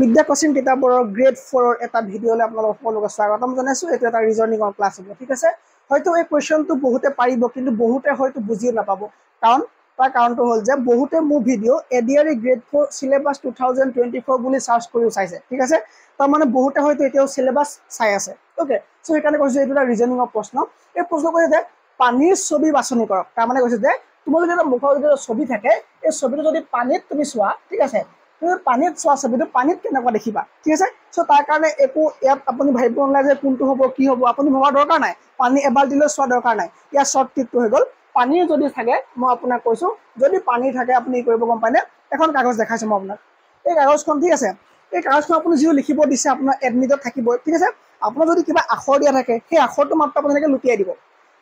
বিদ্যা কচিন কিতাপৰ গ্ৰেড ফ'ৰৰ এটা ভিডিঅ'লৈ আপোনালোক সকলোকে স্বাগতম জনাইছোঁ এইটো এটা ৰিজনিঙৰ ক্লাছ হ'ব ঠিক আছে হয়তো এই কুৱেশ্যনটো বহুতে পাৰিব কিন্তু বহুতে হয়তো বুজিয়ে নাপাব কাৰণ তাৰ কাৰণটো হ'ল যে বহুতে মোৰ video' ADRE grade four syllabus two thousand twenty four বুলি চাৰ্চ কৰিও চাইছে ঠিক আছে তাৰমানে বহুতে হয়তো এতিয়াও চিলেবাছ চাই আছে অ'কে চ' সেইকাৰণে কৈছোঁ এইটো এটা ৰিজনিঙৰ প্ৰশ্ন এই প্ৰশ্ন কৈছে যে পানীৰ ছবি বাছনি কৰক তাৰমানে কৈছে যে তোমাৰ যদি এটা মুখৰ যদি ছবি থাকে এই ছবিটো যদি পানীত তুমি চোৱা ঠিক আছে কিন্তু পানীত চোৱা ছবিটো পানীত কেনেকুৱা দেখিবা ঠিক আছে চ' তাৰ কাৰণে একো ইয়াত আপুনি ভাবিব নালাগে যে কোনটো হ'ব কি হ'ব আপুনি ভবাৰ দৰকাৰ নাই পানী এবাল্টিলৈ চোৱাৰ দৰকাৰ নাই ইয়াৰ শ্বৰ্ট ট্ৰিপটো হৈ গ'ল পানী যদি থাকে মই আপোনাক কৈছোঁ যদি পানী থাকে আপুনি কৰিব গম পাইনে এখন কাগজ দেখাইছোঁ মই আপোনাক এই কাগজখন ঠিক আছে এই কাগজখন আপুনি যিটো লিখিব দিছে আপোনাৰ এডমিটত থাকিবই ঠিক আছে আপোনাৰ যদি কিবা আখৰ দিয়া থাকে সেই আখৰটো মাত্ৰ আপোনালোকে লুটিয়াই দিব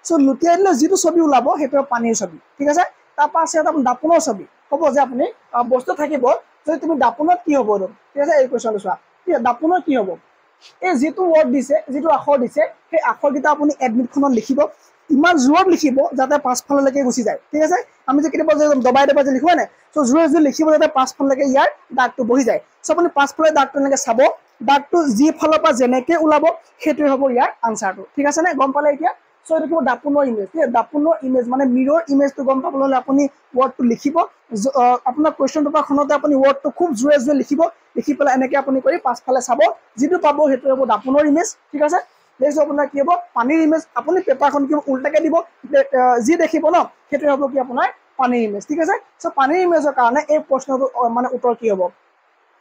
চ' লুটিয়াই দিলে যিটো ছবি ওলাব সেইটো পানীৰ ছবি ঠিক আছে তাৰপৰা আছে এটা দাপোনৰ ছবি হ'ব যে আপুনি বস্তু থাকিব যদি তুমি দাপোনত কি হ'ব ঠিক আছে এই কুৱেশ্যনটো চোৱা দাপোনত কি হ'ব এই যিটো ৱৰ্ড দিছে যিটো আখৰ দিছে সেই আখৰকেইটা আপুনি এডমিটখনত লিখিব ইমান জোৰত লিখিব যাতে পাঁচফাললৈকে গুচি যায় ঠিক আছে আমি যে কেতিয়াবা দবাই দবাই যে লিখোৱা নাই চ' জোৰে জোৰে লিখিব যাতে পাঁচফাললৈকে ইয়াৰ দাগটো বহি যায় চ' আপুনি পাঁচফালে দাগটো এনেকৈ চাব দাগটো যি ফালৰ পৰা যেনেকৈ ওলাব সেইটোৱে হ'ব ইয়াৰ আনচাৰটো ঠিক আছে নে গম পালে এতিয়া চ' এইটো কিব দাপোনৰ ইমেজ ঠিক আছে দাপোনৰ ইমেজ মানে মিৰৰ ইমেজটো গম পাবলৈ হ'লে আপুনি ৱৰ্ডটো লিখিব আপোনাৰ কুৱেশ্যন পেপাৰখনতে আপুনি ৱৰ্ডটো খুব জোৰে জোৰে লিখিব লিখি পেলাই এনেকৈ আপুনি কৰি পাছফালে চাব যিটো পাব সেইটো হ'ব দাপোনৰ ইমেজ ঠিক আছে নেক্সট আপোনাৰ কি হ'ব পানীৰ ইমেজ আপুনি পেপাৰখন কি হ'ব উল্টাকৈ দিব যি দেখিব ন সেইটোৱে হ'ব কি আপোনাৰ পানীৰ ইমেজ ঠিক আছে চ' পানীৰ ইমেজৰ কাৰণে এই প্ৰশ্নটো মানে উত্তৰ কি হ'ব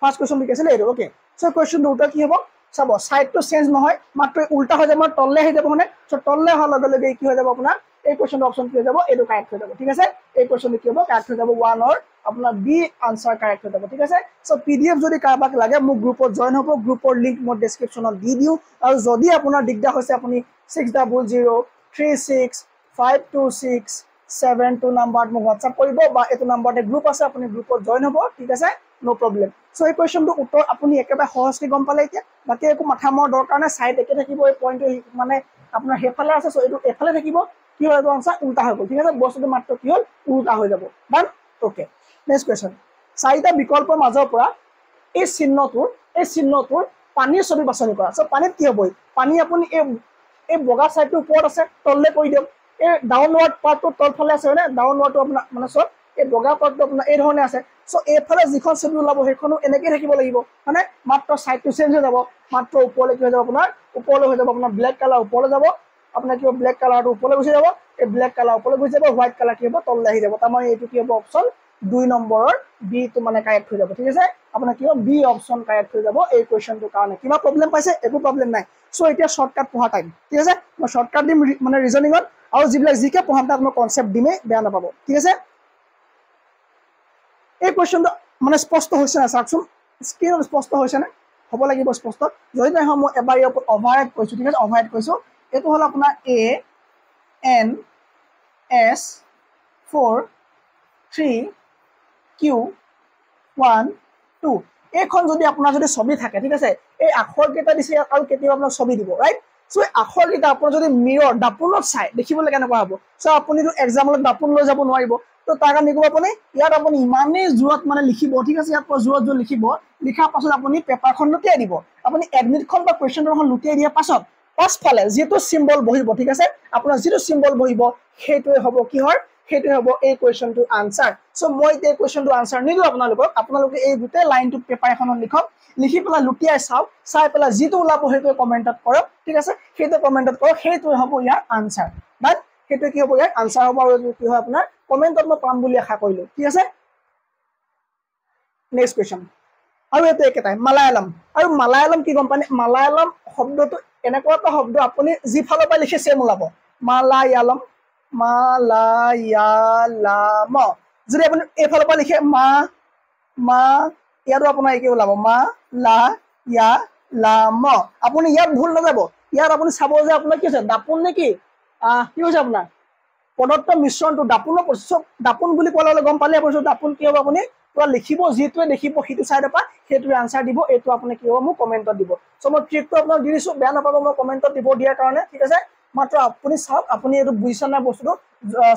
ফাৰ্ষ্ট কুৱেশ্যন লিখিছিলে এইটো অ'কে চ' কুৱেশ্যনটো উত্তৰ কি হ'ব চাব চাইডটো চেঞ্জ নহয় মাত্ৰ উল্টা হৈ যাব মানে তললৈ আহি যাব মানে চ' তললৈ অহাৰ লগে লগে কি হৈ যাব আপোনাৰ এই কুৱেশ্যনটো অপশ্যন কি হৈ যাব এইটো কাৰেক্ট হৈ যাব ঠিক আছে এই কুৱেশ্যনটো কি হ'ব কাৰেক্ট হৈ যাব ওৱানৰ আপোনাৰ বি আনচাৰ কাৰেক্ট হৈ যাব ঠিক আছে চ' পি ডি এফ যদি কাৰোবাক লাগে মোক গ্ৰুপত জইন হ'ব গ্ৰুপৰ লিংক মই ডেছক্ৰিপশ্যনত দি দিওঁ আৰু যদি আপোনাৰ দিগদাৰ হৈছে আপুনি six double zero' three six five two six seven two নাম্বাৰত মোক হোৱাটছআপ কৰিব বা এইটো নাম্বাৰতে গ্ৰুপ আছে আপুনি গ্ৰুপত জইন হ'ব ঠিক আছে ন' প্ৰব্লেম চ' এই কুৱেশ্যনটোৰ উত্তৰ আপুনি একেবাৰে সহজকৈ গম পালে এতিয়া বাকী একো মাথা মৰাৰ দৰকাৰ নাই চাইড একে থাকিব এই পইণ্টটো মানে আপোনাৰ সেইফালে আছে চ' এইটো এফালে থাকিব কি হ'ল এইটো আনচাৰ উল্টা হৈ গ'ল ঠিক আছে বস্তুটো মাত্ৰ কি হ'ল উল্টা হৈ যাব বান অ'কে নেক্সট কুৱেশ্যন চাৰিটা বিকল্পৰ মাজৰ পৰা এই চিহ্নটোৰ এই চিহ্নটোৰ পানীৰ ছবি বাছনি কৰা চ' পানীত কি হ'বই পানী আপুনি এই এই বগা চাইডটোৰ ওপৰত আছে তললৈ কৰি দিয়ক এই ডাউন ৱাৰ্ড পাৰ্টটো তলফালে আছে হয়নে ৱাৰ্ডটো আপোনাৰ মানে চব এই বগা পাৰ্টটো আপোনাৰ এই ধৰণে আছে চ' এইফালে যিখন ছবি ওলাব সেইখনো এনেকেই থাকিব লাগিব মানে মাত্ৰ ছাইডটো চেঞ্জ হৈ যাব মাত্ৰ ওপৰলৈ কি হৈ যাব আপোনাৰ ওপৰলৈ হৈ যাব আপোনাৰ ব্লেক কালাৰ ওপৰলৈ যাব আপোনাৰ কি হ'ব ব্লেক কালাৰটো ওপৰলৈ গুচি যাব এই ব্লেক কালাৰ ওপৰলৈ গুচি যাব হোৱাইট কালাৰ কি হ'ব তললৈ আহি যাব তাৰমানে এইটো কি হ'ব অপচন দুই নম্বৰৰ বিটো মানে কাৰেক্ট হৈ যাব ঠিক আছে আপোনাৰ কি হ'ব বি অপশ্যন কাৰেক্ট হৈ যাব এই কুৱেশ্যনটোৰ কাৰণে কিবা প্ৰব্লেম পাইছে একো প্ৰব্লেম নাই চ' এতিয়া শ্বৰ্টকাট পঢ়া টাইম ঠিক আছে মই শ্বৰ্টকাট দিম মানে ৰিজনিঙত আৰু যিবিলাক যিকে পঢ়াম তাত মই কনচেপ্ট দিমেই বেয়া নাপাব ঠিক আছে এই কুৱেশ্যনটো মানে স্পষ্ট হৈছে নাই চাওকচোন স্ক্ৰীণত স্পষ্ট হৈছে হৈছেনে হ'ব লাগিব স্পষ্ট যদি নাই হয় মই এবাৰ ইয়াৰ ওপৰত অভাৰহেড কৈছোঁ ঠিক আছে অভাৰহেড কৈছোঁ এইটো হ'ল আপোনাৰ A N S four three Q one two এইখন যদি আপোনাৰ যদি ছবি থাকে ঠিক আছে এই আখৰকেইটা দিছে আৰু কেতিয়াবা আপোনাক ছবি দিব ৰাইট চ' এই আখৰকেইটা আপোনাৰ যদি মিৰৰ দাপোনত চাই দেখিবলৈ কেনেকুৱা হ'ব চ' আপুনিতো এক্সামলৈ দাপোন লৈ যাব নোৱাৰিব তো তাৰ কাৰণে কি কৰিব আপুনি ইয়াত আপুনি ইমানেই জোৰত মানে লিখিব ঠিক আছে ইয়াত জোৰত জোৰ লিখিব লিখাৰ পাছত আপুনি পেপাৰখন লুটিয়াই দিব আপুনি এডমিটখন বা কুৱেশ্যনখন লুটিয়াই দিয়াৰ পাছত পাছফালে যিটো চিম্বল বহিব ঠিক আছে আপোনাৰ যিটো চিম্বল বহিব সেইটোৱে হ'ব কিহৰ সেইটোৱে হ'ব এই কুৱেশ্যনটোৰ আনচাৰ চ' মই এতিয়া এই কুৱেশ্যনটোৰ আনচাৰ নিদিওঁ আপোনালোকক আপোনালোকে এই গোটেই লাইনটোত পেপাৰ এখনত লিখক লিখি পেলাই লুটিয়াই চাওক চাই পেলাই যিটো ওলাব সেইটোৱে কমেণ্টত কৰক ঠিক আছে সেইটোৱে কমেণ্টত কৰক সেইটোৱে হ'ব ইয়াৰ আনচাৰ বাট সেইটোৱে কি হ'ব ইয়াৰ আনচাৰ হ'ব আৰু কি হয় আপোনাৰ কমেণ্টত মই পাম বুলি আশা কৰিলোঁ ঠিক আছে নেক্সট কুৱেশ্যন আৰু এইটো একেটাই মালায়ালম আৰু মালায়ালম কি গম পানে মালায়ালম শব্দটো এনেকুৱা এটা শব্দ আপুনি যিফালৰ পৰা লিখে চেম ওলাব মালায়ালম মা যদি আপুনি এইফালৰ পৰা লিখে মা মা ইয়াতো আপোনাৰ একে ওলাব মা লা ইয়া লা ম আপুনি ইয়াত ভুল নাযাব ইয়াত আপুনি চাব যে আপোনাৰ কি হৈছে দাপোন নেকি কি হৈছে আপোনাৰ পদত্ত মিশ্ৰণটো দাপোনৰ চব দাপোন বুলি ক'লে হ'লে গম পালে আপুনি দাপোন কি হ'ব আপুনি পূৰা লিখিব যিটোৱে দেখিব সেইটো চাইডৰ পৰা সেইটোৱে আনচাৰ দিব এইটো আপুনি কি হ'ব মোক কমেণ্টত দিব চ' মই ট্ৰিকটো আপোনাক দি দিছোঁ বেয়া নাপাব মই কমেণ্টত দিব দিয়াৰ কাৰণে ঠিক আছে মাত্ৰ আপুনি চাওক আপুনি এইটো বুজিছে নাই বস্তুটো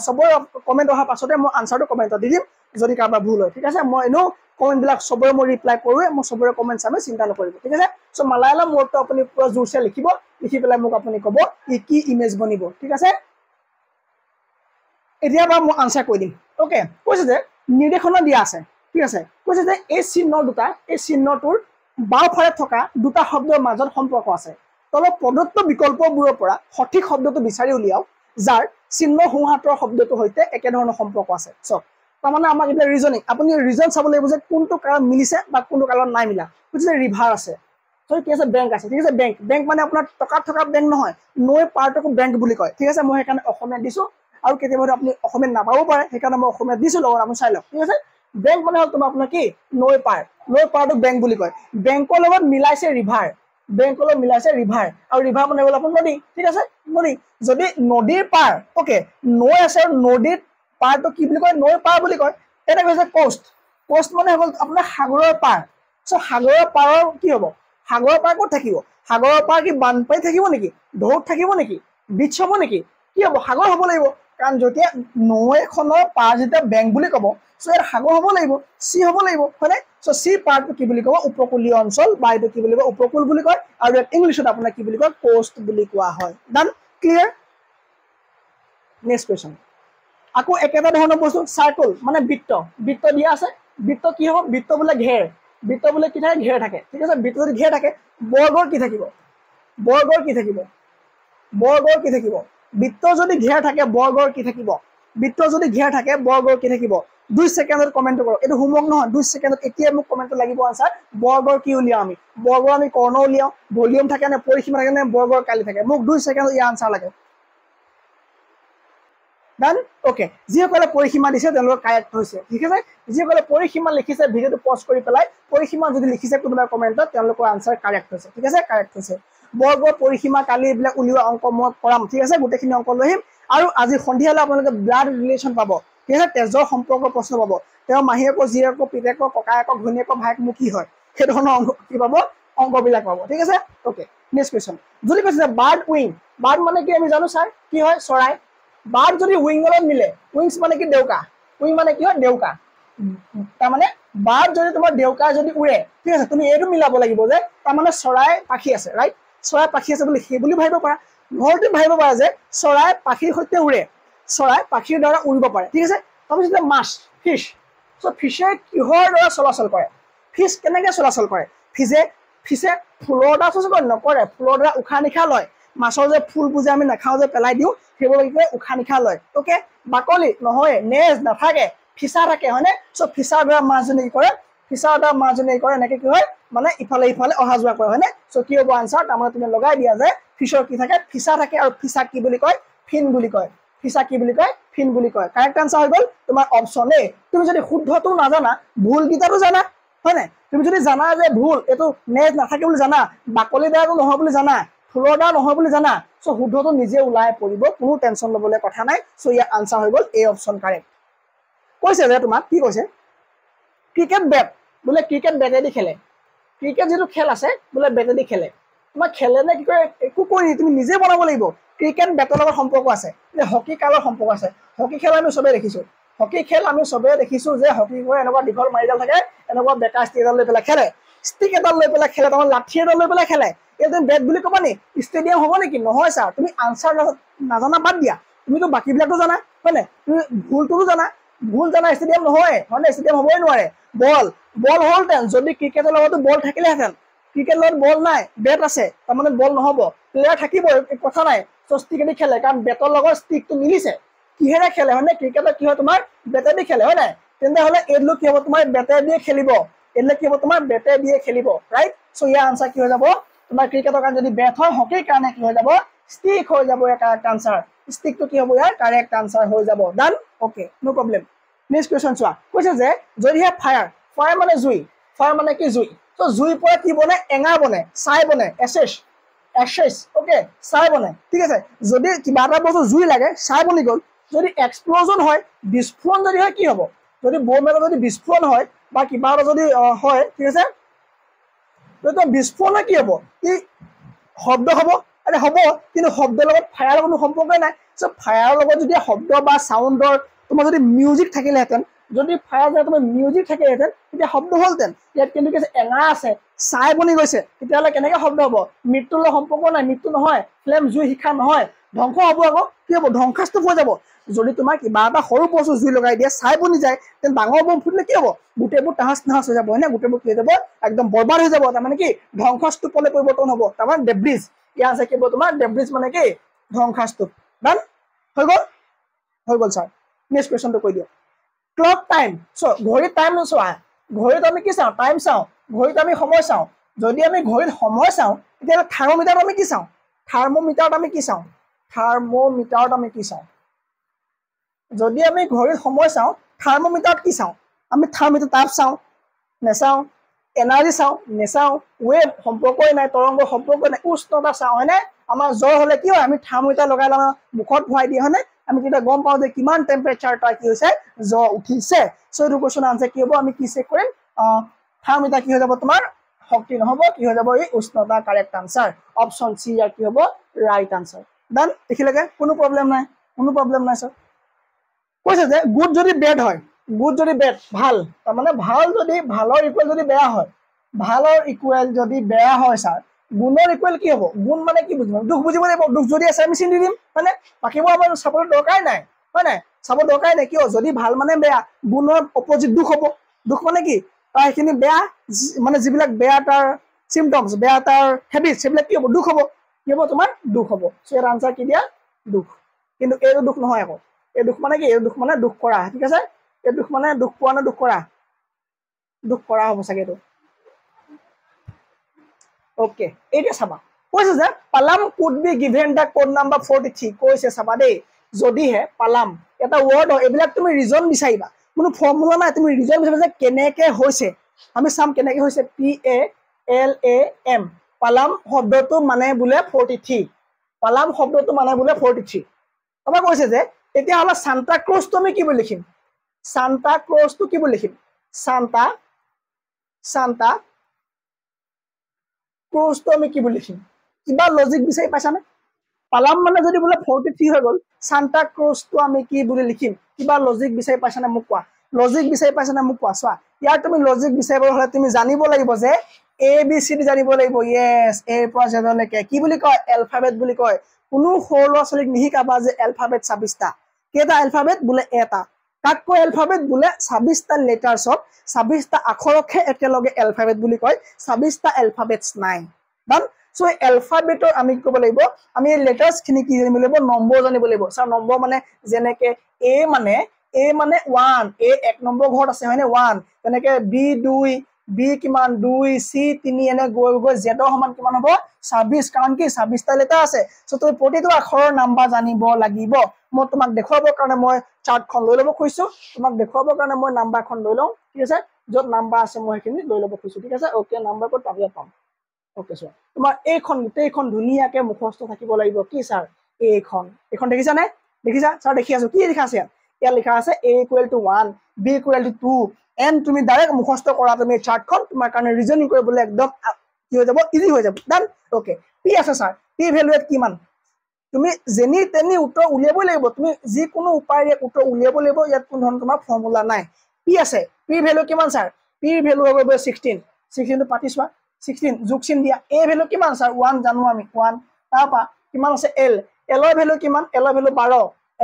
চবৰে কমেণ্ট অহাৰ পাছতে মই আনচাৰটো কমেণ্টত দি দিম যদি কাৰোবাৰ ভুল হয় ঠিক আছে মই এনেও কমেণ্টবিলাক চবৰে মই ৰিপ্লাই কৰোঁৱেই মই চবৰে কমেণ্ট চামে চিন্তা নকৰিব ঠিক আছে চ' মালায়ালম ৱৰ্ডটো আপুনি পূৰা জোৰচে লিখিব লিখি পেলাই মোক আপুনি ক'ব ই কি ইমেজ বনিব ঠিক আছে এতিয়া বাৰু মই আনচাৰ কৈ দিম অ'কে কৈছে যে নিৰ্দেশনা দিয়া আছে ঠিক আছে কৈছে যে এই চিহ্ন দুটা এই চিহ্নটোৰ বাওঁফালে থকা দুটা শব্দৰ মাজত সম্পৰ্ক আছে তলত প্ৰদত্ত বিকল্পবোৰৰ পৰা সঠিক শব্দটো বিচাৰি উলিয়াওক যাৰ চিহ্ন সোঁহাতৰ শব্দটোৰ সৈতে একেধৰণৰ সম্পৰ্ক আছে চব তাৰমানে আমাক এতিয়া ৰিজনিং আপুনি ৰিজন চাব লাগিব যে কোনটো কাৰণ মিলিছে বা কোনটো কাৰণত নাই মিলা যে ৰিভাৰ আছে ঠিক আছে বেংক আছে ঠিক আছে বেংক বেংক মানে আপোনাৰ টকা থকা বেংক নহয় নৈ পাৰটোক বেংক বুলি কয় ঠিক আছে মই সেইকাৰণে অসমীয়াত দিছো আৰু কেতিয়াবা আপুনি অসমীয়াত নাপাবও পাৰে সেইকাৰণে মই অসমীয়াত দিছো লগত আপুনি চাই লওক ঠিক আছে বেংক মানে হ'ল তোমাৰ আপোনাৰ কি নৈ পাৰ নৈ পাৰটোক বেংক বুলি কয় বেংকৰ লগত মিলাইছে ৰিভাৰ বেংকলৈ মিলাইছে ৰিভাৰ আৰু ৰিভাৰ মানে হ'ল আপোনাৰ নদী ঠিক আছে নদী যদি নদীৰ পাৰ অ'কে নৈ আছে আৰু নদীৰ পাৰটো কি বুলি কয় নৈৰ পাৰ বুলি কয় তেনেকৈ হৈছে কষ্ট কষ্ট মানে হ'ল আপোনাৰ সাগৰৰ পাৰ চ' সাগৰৰ পাৰৰ কি হ'ব সাগৰৰ পাৰ ক'ত থাকিব সাগৰৰ পাৰ কি বানপানী থাকিব নেকি ঢৌত থাকিব নেকি বীজ হ'ব নেকি কি হ'ব সাগৰ হ'ব লাগিব কাৰণ যেতিয়া নৈ এখনৰ পাৰ যেতিয়া বেংক বুলি ক'ব চ' ইয়াৰ সাগৰ হ'ব লাগিব চি হ'ব লাগিব হয়নে চ' চি পাৰটো কি বুলি ক'ব উপকূলীয় অঞ্চল বা এইটো কি বুলি কয় উপকূল বুলি কয় আৰু ইয়াত ইংলিছত আপোনাৰ কি বুলি কয় কষ্ট বুলি কোৱা হয় ডান ক্লিয়াৰ নেক্সট কুৱেশ্যন আকৌ একেটা ধৰণৰ বস্তু চাৰ্কল মানে বৃত্ত বৃত্ত দিয়া আছে বৃত্ত কি হ'ব বৃত্ত বোলে ঘেৰ বৃত্ত বোলে কি থাকে ঘেৰ থাকে ঠিক আছে বৃত্ত যদি ঘেৰ থাকে বৰ্গৰ কি থাকিব বৰ্গৰ কি থাকিব বৰ্গৰ কি থাকিব বৃত্ত যদি ঘেৰ থাকে বৰ্গৰ কি থাকিব বৃত্ত যদি ঘেৰ থাকে বৰ্গৰ কি থাকিব দুই ছেকেণ্ডত কমেণ্টটো কৰক এইটো হোমৱৰ্ক নহয় দুই ছেকেণ্ডত এতিয়াই মোক কমেণ্টটো লাগিব আনচাৰ বৰ্গৰ কি উলিয়াওঁ আমি বৰ্গৰ আমি কৰ্ণ উলিয়াওঁ ভলিউম থাকে নে পৰিসীমা থাকে নে বৰ্গৰ কালি থাকে মোক দুই ছেকেণ্ডত ইয়াৰ আনচাৰ লাগে ডান অ'কে যিসকলে পৰিসীমা দিছে তেওঁলোকৰ কাৰেক্ট হৈছে ঠিক আছে যিসকলে পৰিসীমা লিখিছে ভিডিঅ'টো পজ কৰি পেলাই পৰিসীমা যদি লিখিছে কোনোবাই কমেণ্টত তেওঁলোকৰ আনচাৰ কাৰেক্ট হৈছে ঠিক আছে কাৰেক্ট হৈছে বৰ্গ পৰিসীমা কালি এইবিলাক উলিওৱা অংক মই কৰাম ঠিক আছে গোটেইখিনি অংক লৈ আহিম আৰু আজি সন্ধিয়ালৈ আপোনালোকে ব্লাড ৰিলেশ্যন পাব ঠিক আছে তেজৰ সম্পৰ্ক প্ৰশ্ন পাব তেওঁ মাহীয়েকৰ জীয়েকৰ পিতেকৰ ককায়েকৰ ঘৈণীয়েকৰ ভায়েকমো কি হয় সেই ধৰণৰ অংক কি পাব অংকবিলাক পাব ঠিক আছে অ'কে নেক্সট কুৱেশ্যন যদি কৈছে বাৰ্ড উইং বাৰ্ড মানে কি আমি জানো ছাৰ কি হয় চৰাই বাৰ্ড যদি উইংগলত মিলে উইংছ মানে কি ডেউকা উইং মানে কি হয় ডেউকা তাৰমানে বাৰ্ড যদি তোমাৰ ডেউকা যদি উৰে ঠিক আছে তুমি এইটো মিলাব লাগিব যে তাৰমানে চৰাই পাখি আছে ৰাইট চৰাই পাখি আছে বুলি সেই বুলিও ভাবিব পাৰা নহ'লে তুমি ভাবিব পাৰা যে চৰাই পাখিৰ সৈতে উৰে চৰাই পাখিৰ দ্বাৰা উৰিব পাৰে ঠিক আছে তাৰপিছত মাছ ফিছ চ' ফিছে কিহৰ দ্বাৰা চলাচল কৰে ফিছ কেনেকৈ চলাচল কৰে ফিজে ফিছে ফুলৰ দ্বাৰা চলাচল নকৰে ফুলৰ দ্বাৰা উশাহ নিশাহ লয় মাছৰ যে ফুল বুজে আমি নাখাওঁ যে পেলাই দিওঁ সেইবোৰ কি কৰে উশাহ নিশাহ লয় অ'কে বাকলি নহয় নেজ নাথাকে ফিচা থাকে হয়নে চ' ফিচাৰ দ্বাৰা মাছজনী কি কৰে ফিচাৰ এটা মাজনে কৰে এনেকে কি হয় মানে ইফালে ইফালে অহা যোৱা কৰে হয়নে চ' কি হ'ব আনচাৰ তাৰমানে তুমি লগাই দিয়া যে ফিচৰ কি থাকে ফিচা থাকে আৰু ফিচা কি বুলি কয় ফিন বুলি কয় ফিচা কি বুলি কয় ফিন বুলি কয় কাৰেক্ট আনচাৰ হৈ গ'ল তোমাৰ অপশ্যন এই তুমি যদি শুদ্ধটো নাজানা ভুলকেইটাটো জানা হয়নে তুমি যদি জানা যে ভুল এইটো নেজ নাথাকে বুলি জানা বাকলি দ্বাৰাটো নহয় বুলি জানা ফুলৰ দ্বাৰা নহয় বুলি জানা চ' শুদ্ধটো নিজে ওলাই পৰিব কোনো টেনচন ল'বলৈ কথা নাই চ' ইয়াৰ আনচাৰ হৈ গ'ল এই অপশ্যন কাৰেক্ট কৈছে যে তোমাক কি কৈছে ক্ৰিকেট বেট বোলে ক্ৰিকেট বেটেদি খেলে ক্ৰিকেট যিটো খেল আছে বোলে বেটেদি খেলে তোমাক খেলে নে কি কয় একো কৰি তুমি নিজে বনাব লাগিব ক্ৰিকেট বেটৰ লগত সম্পৰ্ক আছে যে হকী কালৰ সম্পৰ্ক আছে হকী খেল আমি চবেই দেখিছোঁ হকী খেল আমি চবেই দেখিছোঁ যে হকী কৰে এনেকুৱা দীঘল মাৰিডাল থাকে এনেকুৱা বেটা ষ্টিক এডাল লৈ পেলাই খেলে ষ্টিক এডাল লৈ পেলাই খেলে তোমাৰ লাঠি এডাল লৈ পেলাই খেলে এতিয়া তুমি বেট বুলি ক'বা নি ষ্টেডিয়াম হ'ব নেকি নহয় ছাৰ তুমি আনচাৰ নাজানা বাদ দিয়া তুমিতো বাকীবিলাকো জানা হয় হয়নে তুমি ভুলটোতো জানা ভুল জানা ষ্টেডিয়াম নহয় হয় হয়নে ষ্টেডিয়াম হ'বই নোৱাৰে বল বল হ'লহেঁতেন যদি ক্ৰিকেটৰ লগতো বল থাকিলেহেঁতেন ক্ৰিকেটৰ লগত বল নাই বেট আছে তাৰমানে বল নহ'ব প্লেয়াৰ থাকিব কথা নাই চ' ষ্টিকেদি খেলে কাৰণ বেটৰ লগত ষ্টিকটো মিলিছে কিহেৰে খেলে হয়নে ক্ৰিকেটত কি হয় তোমাৰ বেটেদি খেলে হয় নাই তেনেহ'লে এইটো কি হ'ব তোমাৰ বেটেদিয়ে খেলিব এইটো কি হ'ব তোমাৰ বেটেদিয়ে খেলিব ৰাইট চ' ইয়াৰ আনচাৰ কি হৈ যাব তোমাৰ ক্ৰিকেটৰ কাৰণে যদি বেট হয় হকীৰ কাৰণে কি হৈ যাব ষ্টিক হৈ যাব ইয়াৰ কাৰেক্ট আনচাৰ ষ্টিকটো কি হ'ব ইয়াৰ কাৰেক্ট আনচাৰ হৈ যাব done okay no' problem next question চোৱা কৈছে যে যদিহে ফায়াৰ ফায়াৰ মানে জুই ফায়াৰ মানে কি জুই তো জুইৰ পৰা কি বনে এঙা বনে ছাই বনে এছেছ এছেছ অ'কে ছাই বনে ঠিক আছে যদি কিবা এটা বস্তু জুই লাগে ছাই বনি গ'ল যদি এক্সপ্ল'জন হয় বিস্ফোৰণ যদি হয় কি হ'ব যদি বম এটা যদি বিস্ফোৰণ হয় বা কিবা এটা যদি হয় ঠিক আছে বিস্ফোৰণে কি হ'ব কি শব্দ হ'ব এনে হ'ব কিন্তু শব্দৰ লগত ফায়াৰৰ কোনো সম্পৰ্কই নাই চ' ফায়াৰৰ লগত যদি শব্দ বা ছাউণ্ডৰ তোমাৰ যদি মিউজিক থাকিলেহেঁতেন যদি ফায়াৰ যায় তোমাৰ মিউজিক থাকিলেহেঁতেন তেতিয়া শব্দ হ'লহেঁতেন ইয়াত কিন্তু কৈছে এঙা আছে চাই বনি গৈছে তেতিয়াহ'লে কেনেকৈ শব্দ হ'ব মৃত্যুৰ লগত সম্পৰ্ক নাই মৃত্যু নহয় ফ্লেম জুই শিক্ষা নহয় ধ্বংস হ'ব আকৌ কি হ'ব ধ্বংসাস্তু হৈ যাব যদি তোমাৰ কিবা এটা সৰু বস্তু জুই লগাই দিয়ে চাই বনি যায় তেন্তে ডাঙৰ বম ফুটিলে কি হ'ব গোটেইবোৰ তাহাঁচ নাহাঁচ হৈ যাব হয়নে গোটেইবোৰ কি হৈ যাব একদম বৰবাদ হৈ যাব তাৰমানে কি ধ্বংসাস্তুপলৈ পৰিৱৰ্তন হ'ব তাৰমানে ডেব্ৰিজ ইয়াৰ আছে কি হ'ব তোমাৰ ডেব্ৰিজ মানে কি ধ্বংসাস্তুপ ডান হৈ গ'ল হৈ গ'ল ছাৰ নেক্সট কুৱেশ্যনটো কৈ দিয়ক ক্লক টাইম চোৱা ঘড়ীত টাইম নচোৱা ঘড়ীত আমি কি চাওঁ টাইম চাওঁ ঘড়ীত আমি সময় চাওঁ যদি আমি ঘড়ীত সময় চাওঁ তেতিয়াহ'লে থাৰ্মোমিটাৰত আমি কি চাওঁ থাৰ্মোমিটাৰত আমি কি চাওঁ থাৰ্মোমিটাৰত আমি কি চাওঁ যদি আমি ঘড়ীত সময় চাওঁ থাৰ্মোমিটাৰত কি চাওঁ আমি থাৰ্মিটাৰ তাপ চাওঁ নেচাওঁ এনাৰ্জি চাওঁ নেচাওঁ ৱেভ সম্পৰ্কই নাই তৰংগ সম্পৰ্কই নাই উষ্ণতা চাওঁ হয়নে আমাৰ জ্বৰ হ'লে কি হয় আমি থাৰ্মোমিটাৰ লগাই লওঁ মুখত ভৰাই দিয়ে হয়নে আমি কিন্তু গম পাওঁ যে কিমান টেম্পাৰেচাৰটা কি হৈছে জ্বৰ উঠিছে চ' এইটো কুৱেশ্যন আনচাৰ কি হ'ব আমি কি চেক কৰিম থাৰ্মিটাৰ কি হৈ যাব তোমাৰ শক্তি নহ'ব কি হৈ যাব এই উষ্ণতা কাৰেক্ট আনচাৰ অপশ্যন চি ইয়াৰ কি হ'ব ৰাইট আনচাৰ ডান দেখিলেগৈ কোনো প্ৰব্লেম নাই কোনো প্ৰব্লেম নাই ছাৰ কৈছে যে গুড যদি বেড হয় গুড যদি বেড ভাল তাৰমানে ভাল যদি ভাল ইকুৱেল যদি বেয়া হয় ভালৰ ইকুৱেল যদি বেয়া হয় ছাৰ গুণৰ ইকুৱেল কি হ'ব গুণ মানে কি বুজিব দুখ বুজিব লাগিব দুখ যদি আছে আমি চিন্তি দিম হয়নে বাকীবো আমাৰ চাবলৈ দৰকাৰ নাই হয় নাই চাব দৰকাৰ নাই কিয় যদি ভাল মানে বেয়া গুণৰ অপজিট দুখ হ'ব দুখ মানে কি তাৰ সেইখিনি বেয়া মানে যিবিলাক বেয়া তাৰ চিমটমছ বেয়া তাৰ হেবিটছ সেইবিলাক কি হ'ব দুখ হ'ব কি হ'ব তোমাৰ দুখ হ'ব চ' ইয়াৰ আনচাৰ কি দিয়া দুখ কিন্তু এইটো দুখ নহয় আকৌ এই দুখ মানে কি এই দুখ মানে দুখ কৰা ঠিক আছে এই দুখ মানে দুখ পোৱা নে দুখ কৰা দুখ কৰা হ'ব চাগে এইটো ওকে এটা চাবা কৈছে যে Palam could be given the code number forty three কৈছে চাবা দেই যদিহে পালাম এটা ৱৰ্ড হয় এইবিলাক তুমি ৰিজন বিচাৰিবা কোনো ফৰ্মুলা নাই তুমি ৰিজন বিচাৰিবা যে কেনেকৈ হৈছে আমি চাম কেনেকৈ হৈছে P A L A M পালাম শব্দটো মানে বোলে ফৰ্টি থ্ৰী পালাম শব্দটো মানে বোলে ফৰ্টি থ্ৰী তাৰপৰা কৈছে যে তেতিয়াহ'লে চান্তাক্ৰজটো আমি কি বুলি লিখিম চান্তাক্ৰজটো কি বুলি লিখিম চান্তা চান্তা ক্ৰজটো আমি কি বুলি কিবা লজিক বিচাৰি পাইছানে পালাম মানে যদি বোলে ফৰ্টি হৈ গ'ল চান্তা ক্ৰজটো আমি কি বুলি লিখিম কিবা লজিক বিচাৰি পাইছানে মোক কোৱা লজিক বিচাৰি পাইছানে মোক কোৱা চোৱা ইয়াৰ তুমি লজিক বিচাৰিবলৈ হ'লে তুমি জানিব লাগিব যে এ বি চি ডি জানিব লাগিব য়েছ এৰ পৰা জেদলৈকে কি বুলি কয় এলফাবেট বুলি কয় কোনো সৰু ল'ৰা ছোৱালীক নিশিকাবা যে এলফাবেট ছাব্বিছটা কেইটা এলফাবেট বোলে এটা তাক কয় এলফাবেট বোলে ছাব্বিছটা লেটাৰ্ছত ছাব্বিছটা আখৰকহে একেলগে এলফাবেট বুলি কয় ছাব্বিশটা এলফাবেটছ নাই ডান চ' এই এলফাবেটৰ আমি কি ক'ব লাগিব আমি এই খিনি কি জানিব লাগিব নম্বৰ জানিব লাগিব ছাৰ নম্বৰ মানে যেনেকে এ মানে এ মানে ওৱান এ এক নম্বৰ ঘৰত আছে হয়নে ওৱান তেনেকে বি দুই বি কিমান দুই চি তিনি এনে গৈ গৈ জেদৰ সমান কিমান হ'ব ছাব্বিছ কাৰণ কি ছাব্বিছটা লেটাৰ আছে চ' তুমি প্ৰতিটো আখৰৰ নাম্বাৰ জানিব লাগিব মই তোমাক দেখুৱাবৰ কাৰণে মই চাৰ্টখন লৈ ল'ব খুজিছোঁ তোমাক দেখুৱাবৰ কাৰণে মই নাম্বাৰখন লৈ লওঁ ঠিক আছে য'ত নাম্বাৰ আছে মই সেইখিনি লৈ ল'ব খুজিছোঁ ঠিক আছে অ'কে নাম্বাৰ ক'ত পাবলৈ পাম অ'কে চাৰ তোমাৰ এইখন গোটেইখন ধুনীয়াকৈ মুখস্থ থাকিব লাগিব কি ছাৰ এইখন এইখন দেখিছা নে দেখিছা ছাৰ দেখি আছোঁ কি দেখা আছে ইয়াত ইয়াত লিখা আছে A equal to one B equal to two N তুমি ডাইৰেক্ট মুখস্থ কৰা তুমি চাৰ্টখন তোমাৰ কাৰণে ৰিজনিং কৰিবলৈ একদম কি হৈ যাব ইজি হৈ যাব ডান অ'কে পি আছে ছাৰ পি ভেলু এট কিমান তুমি যেনি তেনি উত্তৰ উলিয়াবই লাগিব তুমি যিকোনো উপায়েৰে উত্তৰ উলিয়াব লাগিব ইয়াত কোনো ধৰণৰ তোমাৰ ফৰ্মুলা নাই পি আছে পিৰ ভেলু কিমান ছাৰ পিৰ ভেলু হৈ গৈ ছিক্সটিন ছিক্সটিনটো পাতি চোৱা দিয়া এ ভেলু কিমান ছাৰ ওৱান জানো আমি ওৱান তাৰপৰা কিমান আছে এল এলৰ ভেলু কিমান এলৰ ভেলু বাৰ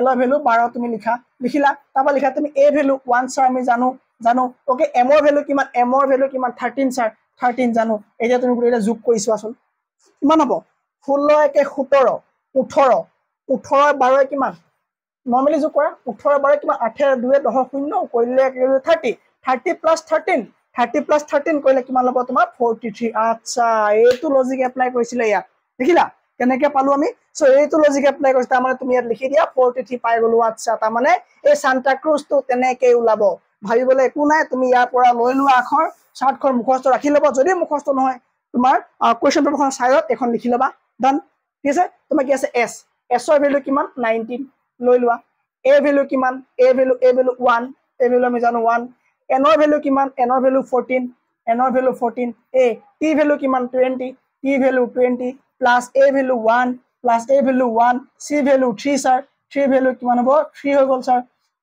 এলৰ ভেলু বাৰ তুমি লিখা লিখিলা তাৰপৰা লিখা তুমি এ ভেলু ওৱান ছাৰ আমি জানো জানো অ'কে এমৰ ভেলু কিমান এমৰ ভেলু কিমান থাৰ্টিন ছাৰ থাৰ্টিন জানো এতিয়া তুমি গোটেইকেইটা যোগ কৰি চোৱাচোন কিমান হ'ব ষোল্ল একে সোতৰ ওঠৰ ওঠৰ বাৰ কিমান নৰ্মেলি যোগ কৰা ওঠৰ বাৰ কিমান আঠে দুয়ে দহ শূন্য কৰিলে thirty thirty plus thirteen thirty plus thirteen কৰিলে কিমান ল'ব তোমাৰ ফৰ্টি থ্ৰী আচ্ছা এইটো লজিক এপ্লাই কৰিছিলে ইয়াত দেখিলা কেনেকৈ পালোঁ আমি চ' এইটো লজিক এপ্লাই কৰিছোঁ তাৰমানে তুমি ইয়াত লিখি দিয়া ফ'ৰ্টি থ্ৰী পাই গ'লো আচ্ছা তাৰমানে এই চান্তাক্ৰুজটো তেনেকৈ ওলাব ভাবিবলৈ একো নাই তুমি ইয়াৰ পৰা লৈ লোৱা আখৰ চাৰ্টখন মুখস্থ ৰাখি ল'বা যদি মুখস্থ নহয় তোমাৰ কুৱেশ্যন পেপাৰখন ছাইডত এখন লিখি ল'বা ডান ঠিক আছে তোমাৰ কি আছে এছ এছৰ ভেলু কিমান নাইনটিন লৈ লোৱা এ ভেলু কিমান A value A value one A value আমি জানো ওৱান এনৰ ভেলু কিমান এনৰ ভেলু ফৰ্টিন এনৰ value fourteen A T value কিমান twenty T value twenty plus A value one plus A value one C value three sir three value কিমান হ'ব three হৈ গ'ল ছাৰ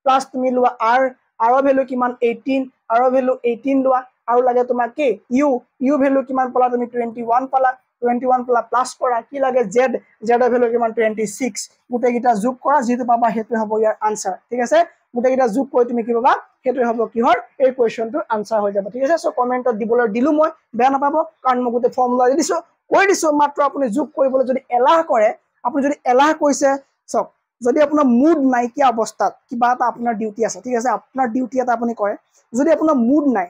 প্লাছ তুমি লোৱা আৰ আৰ ভেলু কিমান eighteen R value eighteen লোৱা আৰু লাগে তোমাক কি ইউ ইউ ভেলু কিমান পালা তুমি টুৱেণ্টি ওৱান পালা টুৱেণ্টি ওৱান পালা প্লাছ কৰা কি লাগে জেড জেডৰ ভেলু কিমান টুৱেণ্টি ছিক্স গোটেইকেইটা যোগ কৰা যিটো পাবা সেইটোৱে হ'ব ইয়াৰ আনচাৰ ঠিক আছে গোটেইকেইটা যোগ কৰি তুমি কি পাবা সেইটোৱে হ'ব কিহৰ এই কুৱেশ্যনটোৰ আনচাৰ হৈ যাব ঠিক আছে চ' কমেণ্টত দিবলৈ দিলোঁ মই বেয়া নাপাব কাৰণ মই গোটেই ফৰ্মুলা দি কৈ দিছো মাত্ৰ আপুনি যোগ কৰিবলৈ যদি এলাহ কৰে আপুনি যদি এলাহ কৰিছে চাওক যদি আপোনাৰ মুড নাইকিয়া অৱস্থাত কিবা এটা আপোনাৰ ডিউটি আছে ঠিক আছে আপোনাৰ ডিউটি এটা আপুনি কৰে যদি আপোনাৰ মুড নাই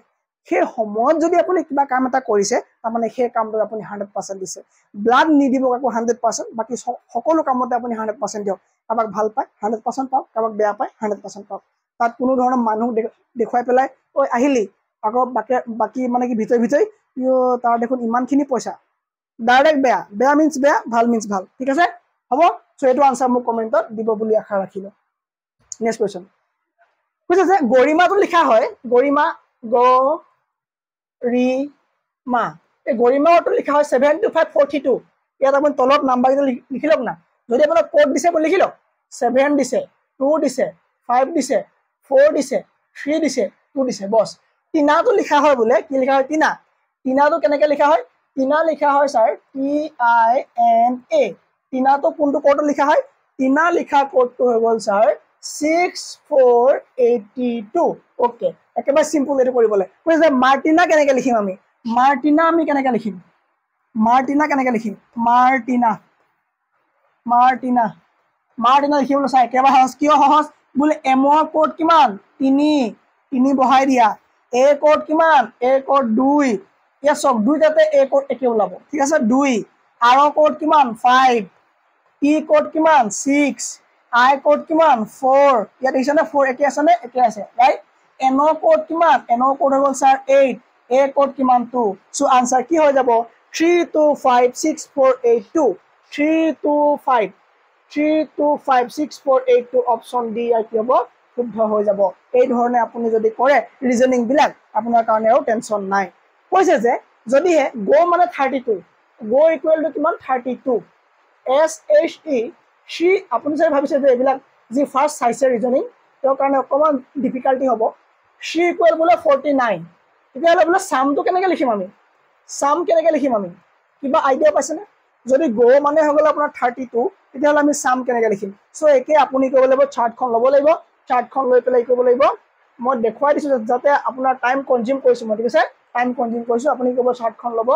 সেই সময়ত যদি আপুনি কিবা কাম এটা কৰিছে তাৰমানে সেই কামটোত আপুনি হাণ্ড্ৰেড পাৰ্চেণ্ট দিছে ব্লাড নিদিব আকৌ হাণ্ড্ৰেড পাৰ্চেণ্ট বাকী সকলো কামতে আপুনি হাণ্ড্ৰেড পাৰ্চেণ্ট দিয়ক কাৰোবাক ভাল পায় হাণ্ড্ৰেড পাৰ্চেণ্ট পাওক কাৰোবাক বেয়া পায় হাণ্ড্ৰেড পাৰ্চেণ্ট পাওক তাত কোনো ধৰণৰ মানুহ দেখুৱাই পেলাই ঐ আহিলি আকৌ বাকী বাকী মানে কি ভিতৰি ভিতৰি তাৰ দেখোন ইমানখিনি পইচা ডাইৰেক্ট বেয়া বেয়া মিনছ বেয়া ভাল মিনছ ভাল ঠিক আছে হ'ব চ' এইটো আনচাৰ মোক কমেণ্টত দিব বুলি আশা ৰাখিলোঁ নেক্সট কুৱেশ্যন বুজিছে যে গৰিমাটো লিখা হয় গৰিমা গ ৰি মা এই গৰিমাটো লিখা হয় seven two five forty two ইয়াত আপুনি তলত নাম্বাৰকেইটা লিখি লিখি লওক না যদি আপোনাক ক'ত দিছে বুলি লিখি লওক ছেভেন দিছে টু দিছে ফাইভ দিছে ফ'ৰ দিছে থ্ৰী দিছে টু দিছে বছ টিনাটো লিখা হয় বোলে কি লিখা হয় টিনা টিনাটো কেনেকৈ লিখা হয় টিনা লিখা হয় sir T I N A টিনাটো কোনটো ক'ডটো লিখা হয় টিনা লিখা ক'ডটো হৈ গ'ল sir six four eighty two okay একেবাৰে চিম্পুল এইটো কৰিবলৈ বুজিছে মাৰ্টিনা কেনেকৈ লিখিম আমি মাৰ্টিনা আমি কেনেকে লিখিম মাৰ্টিনা কেনেকে লিখিম মাৰ্টিনা মাৰ্টিনা মাৰ্টিনা লিখিবলৈ ছাৰ একেবাৰে সহজ কিয় সহজ বোলে এমৰ ক'ড কিমান তিনি তিনি বহাই দিয়া এ ক'ড কিমান এ ক'ড দুই ইয়াত চাওক দুইটাতে এ ক'ড একে ওলাব ঠিক আছে দুই আৰ ক'ড কিমান ফাইভ ই ক'ড কিমান ছিক্স আই ক'ড কিমান ফ'ৰ ইয়াত দেখিছেনে ফ'ৰ একে আছেনে একে আছে ৰাইট এন ক'ড কিমান এন ক'ড হৈ গ'ল ছাৰ এইট এ ক'ড কিমান টু চ' আনচাৰ কি হৈ যাব three two five six four eight two three two five three two five six four eight two option D ইয়াৰ কি হ'ব শুদ্ধ হৈ যাব এই ধৰণে আপুনি যদি কৰে ৰিজনিংবিলাক আপোনাৰ কাৰণে আৰু টেনশ্যন নাই কৈছে যে যদিহে গ' মানে thirty two go' equal to কিমান thirty two S H E C আপুনি চাগে ভাবিছে যে এইবিলাক যি ফাৰ্ষ্ট চাইছে ৰিজনিং তেওঁৰ কাৰণে অকণমান ডিফিকাল্টি হ'ব চি ইকুৱেল বোলে ফৰ্টি নাইন তেতিয়াহ'লে বোলে চামটো কেনেকৈ লিখিম আমি চাম কেনেকৈ লিখিম আমি কিবা আইডিয়া পাইছেনে যদি গ' মানে হৈ গ'লে আপোনাৰ থাৰ্টি টু তেতিয়াহ'লে আমি চাম কেনেকৈ লিখিম চ' একেই আপুনি কৰিব লাগিব চাৰ্টখন ল'ব লাগিব চাৰ্টখন লৈ পেলাই কৰিব লাগিব মই দেখুৱাই দিছোঁ যাতে আপোনাৰ টাইম কনজিউম কৰিছোঁ মই ঠিক আছে টাইম কনজিউম কৰিছোঁ আপুনি কেৱল চাৰ্টখন ল'ব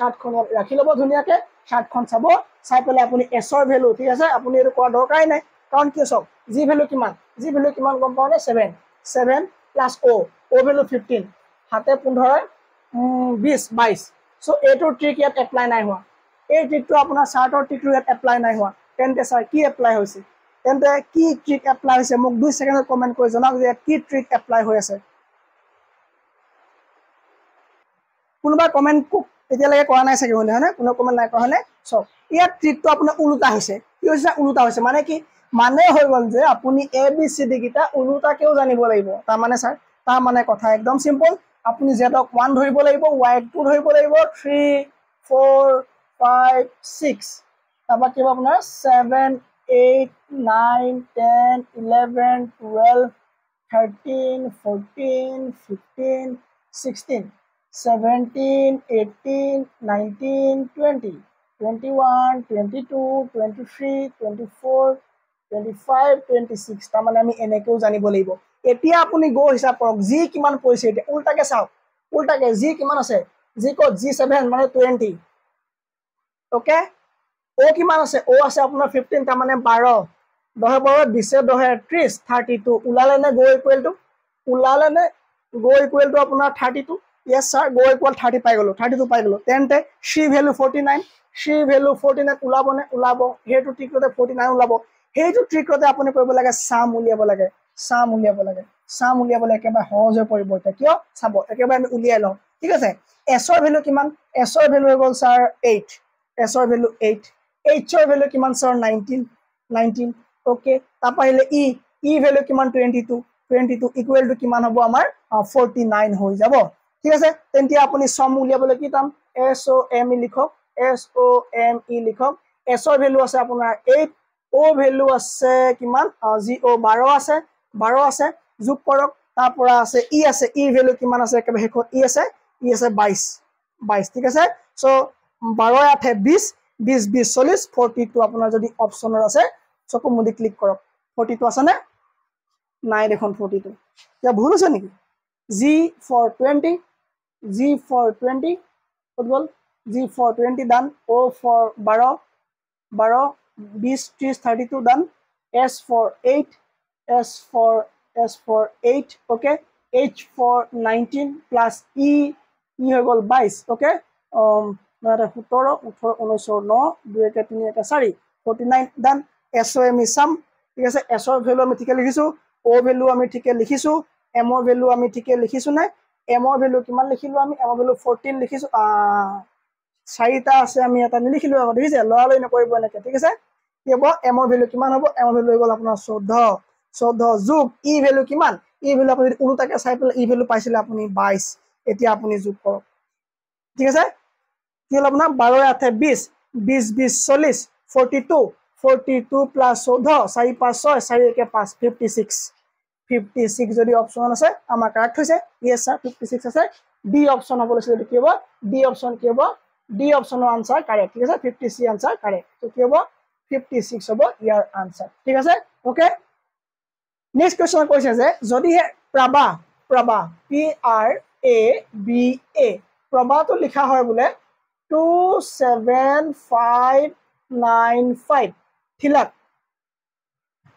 চাৰ্টখন ৰাখি ল'ব ধুনীয়াকৈ চাৰ্টখন চাব চাই পেলাই আপুনি এছৰ ভেলু ঠিক আছে আপুনি এইটো কৰা দৰকাৰে নাই কাৰণ কিয় চাওক যি ভেলু কিমান যি ভেলু কিমান গম পাওঁ নে seven seven plus O' O' value fifteen সাতে পোন্ধৰ বিছ বাইছ চ' এইটো ট্ৰিক ইয়াত এপ্লাই নাই হোৱা এই ট্ৰিকটো আপোনাৰ চাৰ্টৰ ট্ৰিকটো ইয়াত এপ্লাই নাই হোৱা তেন্তে ছাৰ কি এপ্লাই হৈছে তেন্তে কি ট্ৰিক এপ্লাই হৈছে মোক দুই ছেকেণ্ডত কমেণ্ট কৰি জনাওক যে কি ট্ৰিক এপ্লাই হৈ আছে কোনোবা কমেণ্ট এতিয়ালৈকে কৰা নাই চাগে হ'লে হয়নে কোনো কমেণ্ট নাই কৰা হ'লে চাওক ইয়াত ট্ৰিকটো আপোনাৰ ওলোটা হৈছে কি হৈছে ওলোটা হৈছে মানে কি মানে হৈ গ'ল যে আপুনি এ বি চি ডি ডিকেইটা ওলোটাকেও জানিব লাগিব তাৰমানে ছাৰ তাৰমানে কথা একদম চিম্পল আপুনি জেডক ওৱান ধৰিব লাগিব ৱাই টু ধৰিব লাগিব থ্ৰী ফ'ৰ ফাইভ ছিক্স তাৰপৰা কি হ'ব আপোনাৰ seven eight nine ten eleven twelve thirteen fourteen fifteen sixteen তাৰমানে আমি এনেকৈও জানিব লাগিব এতিয়া আপুনি গৈ হিচাপ কৰক যি কিমান পৰিছে এতিয়া উল্টাকে চাওক উল্টাকে যি কিমান আছে জি কত জি ছেভেন মানে টুৱেণ্টি অ'কে অ' কিমান আছে অ' আছে আপোনাৰ ফিফটিন তাৰমানে বাৰ দহে বাৰ বিছে দহে ত্ৰিছ থাৰ্টি টু ওলালেনে গৈ কুৱেলটো ওলালেনে গৈ কুৱেলটো আপোনাৰ থাৰ্টি টু ইয়েছ ছাৰ গৈ পোৱা থাৰ্টি পাই গ'লোঁ থাৰ্টি টু পাই গ'লোঁ তেন্তে C value forty nine C value forty nine ওলাবনে ওলাব সেইটো ট্ৰিকতে ফৰ্টি নাইন ওলাব সেইটো ট্ৰিকতে আপুনি কৰিব লাগে চাম উলিয়াব লাগে চাম উলিয়াব লাগে চাম উলিয়াবলৈ একেবাৰে সহজ হৈ পৰিব এতিয়া কিয় চাব একেবাৰে আমি উলিয়াই লওঁ ঠিক আছে এছৰ ভেলু কিমান এছৰ ভেলু হৈ গ'ল ছাৰ এইট এছৰ ভেলু এইট এইচৰ ভেলু কিমান ছাৰ নাইনটিন নাইনটিন অ'কে তাৰপৰা আহিলে ই ই ভেলু কিমান twenty two twenty two equal to কিমান হ'ব আমাৰ ফৰ্টি নাইন হৈ যাব ঠিক আছে তেন্তে আপুনি চম উলিয়াবলৈ কি টান এছ অ' এম ই লিখক এছ অ' এম ই লিখক এছৰ ভেলু আছে আপোনাৰ এইট অ' ভেলু আছে কিমান জি অ' বাৰ আছে বাৰ আছে যোগ কৰক তাৰপৰা আছে ই e আছে ই e ভেলু কিমান আছে একেবাৰে শেষত ই e আছে ই আছে বাইছ বাইছ ঠিক আছে চ' বাৰ আঠে বিছ বিছ বিছ চল্লিছ ফৰ্টি টু আপোনাৰ যদি অপচনৰ আছে চকু মুদি ক্লিক কৰক ফৰ্টি টু আছেনে নাই দেখোন ফৰ্টি টু এতিয়া ভুল হৈছে নেকি Z for 20, Z for 20, football, Z for 20 done, O for Baro, Baro, B is 32 done, S for 8, S for S for 8, okay, H for 19 plus E, E have all bice, okay, um, Nara Hutoro, Utor Unoso, no, Duekatinia Sari, 49 done, SOM is some, because SO value mythical issue, O value mythical issue. এমৰ value আমি ঠিকে লিখিছো নাই এমৰ value কিমান লিখিলো আমি এমৰ ভেলু ফৰ্টিন লিখিছো চাৰিটা আছে আমি এটা নিলিখিলো আকৌ দেখিছে লৰালৰি নকৰিব এনেকে ঠিক আছে কি হব এমৰ ভেলু কিমান হব এমৰ ভেলু হৈ আপোনাৰ চৈধ্য চৈধ্য যোগ ই e ভেলু কিমান ই e ভেলু আপুনি যদি ওলোটাকে চাই পেলাই ই e ভেলু পাইছিলে আপুনি বাইছ এতিয়া আপুনি যোগ কৰক ঠিক আছে কি হ'ল আপোনাৰ বাৰ আঠে বিছ বিছ বিছ চল্লিছ forty two forty two plus চৈধ্য চাৰি পাঁচ ছয় চাৰি একে পাঁচ ফিফটি ছিক্স ফিফটি যদি অপশ্যন আছে আমাৰ কাৰেক্ট হৈছে ইয়েছ ছাৰ ফিফটি ছিক্স আছে ডি অপশ্যন হ'ব লৈছে কি হ'ব ডি অপশ্যন কি হ'ব ডি অপশ্যনৰ আনচাৰ কাৰেক্ট ঠিক আছে ফিফটি চি কাৰেক্ট ত' কি হ'ব ফিফটি হ'ব ইয়াৰ আনচাৰ ঠিক আছে অ'কে নেক্সট কুৱেশ্যন কৈছে যে যদিহে প্ৰাবা প্ৰাবা P R A B A প্ৰবাটো লিখা হয় বোলে two seven five nine five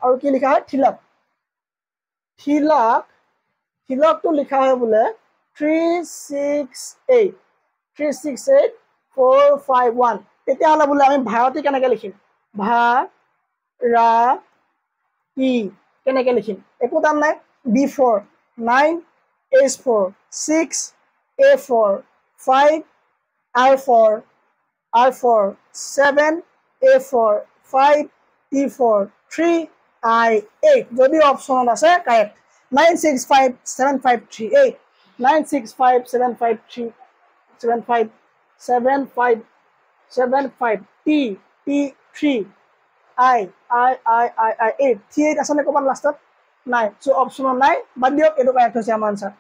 আৰু কি লিখা হয় থিলাক শিলাক শিলকটো লিখা হয় বোলে three six eight three six eight four five one তেতিয়াহ'লে বোলে আমি ভাৰতী কেনেকৈ লিখিম ভা ৰা কি কেনেকৈ লিখিম একো টান নাই B four nine H four six A four five R four R four seven A four five T four three I eight যদি অপশনত আছে correct nine six five seven five three eight nine six five seven five three seven five seven five seven five T T three I I I I I eight three eight আছেনে ক'ৰবাত লাষ্টত নাই চ' অপশ্যনত নাই বাদ দিয়ক এইটো correct হৈছে আমাৰ আনচাৰ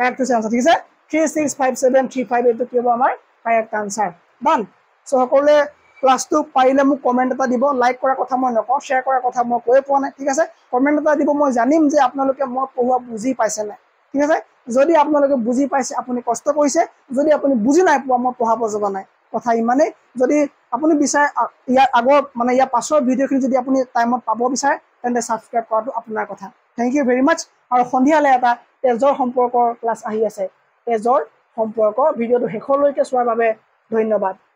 কাৰেক্ট হৈছে আনচাৰ ঠিক আছে three six five seven three five এইটো কি হ'ব আমাৰ কাৰেক্ট আনচাৰ ডান চ' সকলোৱে ক্লাছটো পাৰিলে মোক কমেণ্ট এটা দিব লাইক কৰাৰ কথা মই নকওঁ শ্বেয়াৰ কৰাৰ কথা মই কৈয়ে পোৱা নাই ঠিক আছে কমেণ্ট এটা দিব মই জানিম যে আপোনালোকে মই পঢ়োৱা বুজি পাইছে নাই ঠিক আছে যদি আপোনালোকে বুজি পাইছে আপুনি কষ্ট কৰিছে যদি আপুনি বুজি নাই পোৱা মই পঢ়াব যোৱা নাই কথা ইমানেই যদি আপুনি বিচাৰে ইয়াৰ আগৰ মানে ইয়াৰ পাছৰ ভিডিঅ'খিনি যদি আপুনি টাইমত পাব বিচাৰে তেন্তে ছাবস্ক্ৰাইব কৰাটো আপোনাৰ কথা থেংক ইউ ভেৰি মাছ আৰু সন্ধিয়ালৈ এটা তেজৰ সম্পৰ্কৰ ক্লাছ আহি আছে তেজৰ সম্পৰ্ক ভিডিঅ'টো শেষলৈকে চোৱাৰ বাবে ধন্যবাদ